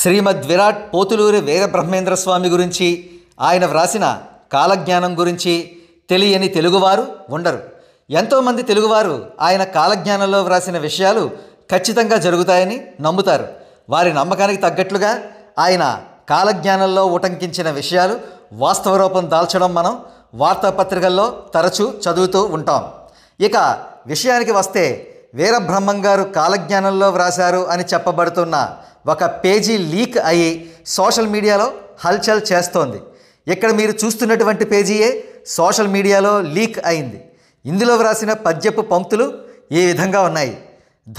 శ్రీమద్ విరాట్ పోతులూరి వీరబ్రహ్మేంద్ర స్వామి గురించి ఆయన వ్రాసిన కాలజ్ఞానం గురించి తెలియని తెలుగువారు ఉండరు ఎంతోమంది తెలుగువారు ఆయన కాలజ్ఞానంలో వ్రాసిన విషయాలు ఖచ్చితంగా జరుగుతాయని నమ్ముతారు వారి నమ్మకానికి తగ్గట్లుగా ఆయన కాలజ్ఞానంలో ఉటంకించిన విషయాలు వాస్తవ రూపం దాల్చడం మనం వార్తాపత్రికల్లో తరచూ చదువుతూ ఉంటాం ఇక విషయానికి వస్తే వీరబ్రహ్మం గారు కాలజ్ఞానంలో వ్రాశారు అని చెప్పబడుతున్న ఒక పేజీ లీక్ అయ్యి సోషల్ మీడియాలో హల్చల్ చేస్తోంది ఇక్కడ మీరు చూస్తున్నటువంటి పేజీయే సోషల్ మీడియాలో లీక్ అయింది ఇందులో వ్రాసిన పద్యపు పంక్తులు ఈ విధంగా ఉన్నాయి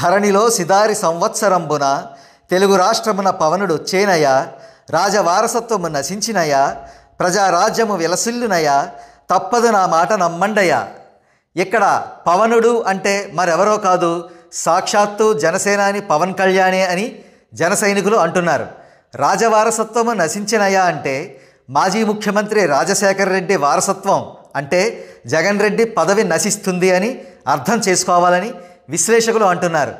ధరణిలో సిదారి సంవత్సరంబున తెలుగు రాష్ట్రమున పవనుడు చేనయ రాజవారసత్వము నశించినయ ప్రజారాజ్యము విలసిల్లునయ తప్పదు నా మాట నమ్మండయ ఇక్కడ పవనుడు అంటే మరెవరో కాదు సాక్షాత్తు జనసేనాని పవన్ కళ్యాణే అని జన సైనికులు అంటున్నారు రాజవారసత్వము నశించినయా అంటే మాజీ ముఖ్యమంత్రి రాజశేఖర రెడ్డి వారసత్వం అంటే జగన్ రెడ్డి పదవి నశిస్తుంది అని అర్థం చేసుకోవాలని విశ్లేషకులు అంటున్నారు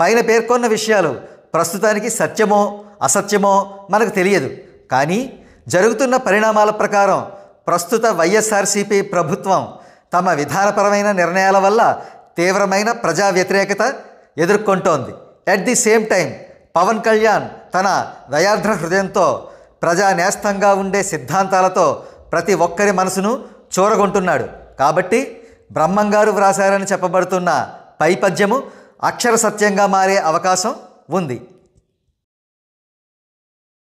పైన పేర్కొన్న విషయాలు ప్రస్తుతానికి సత్యమో అసత్యమో మనకు తెలియదు కానీ జరుగుతున్న పరిణామాల ప్రకారం ప్రస్తుత వైఎస్ఆర్సీపీ ప్రభుత్వం తమ విధానపరమైన నిర్ణయాల వల్ల తీవ్రమైన ప్రజా వ్యతిరేకత ఎదుర్కొంటోంది at the same time Pawan Kalyan తన దయార్ద్ర హృదయంతో ప్రజానేస్తంగా ఉండే సిద్ధాంతాలతో ప్రతి ఒక్కరి మనసును చూరగొంటున్నాడు కాబట్టి బ్రహ్మంగారు వ్రాశారని చెప్పబడుతున్న పైపద్యము అక్షర సత్యంగా మారే అవకాశం ఉంది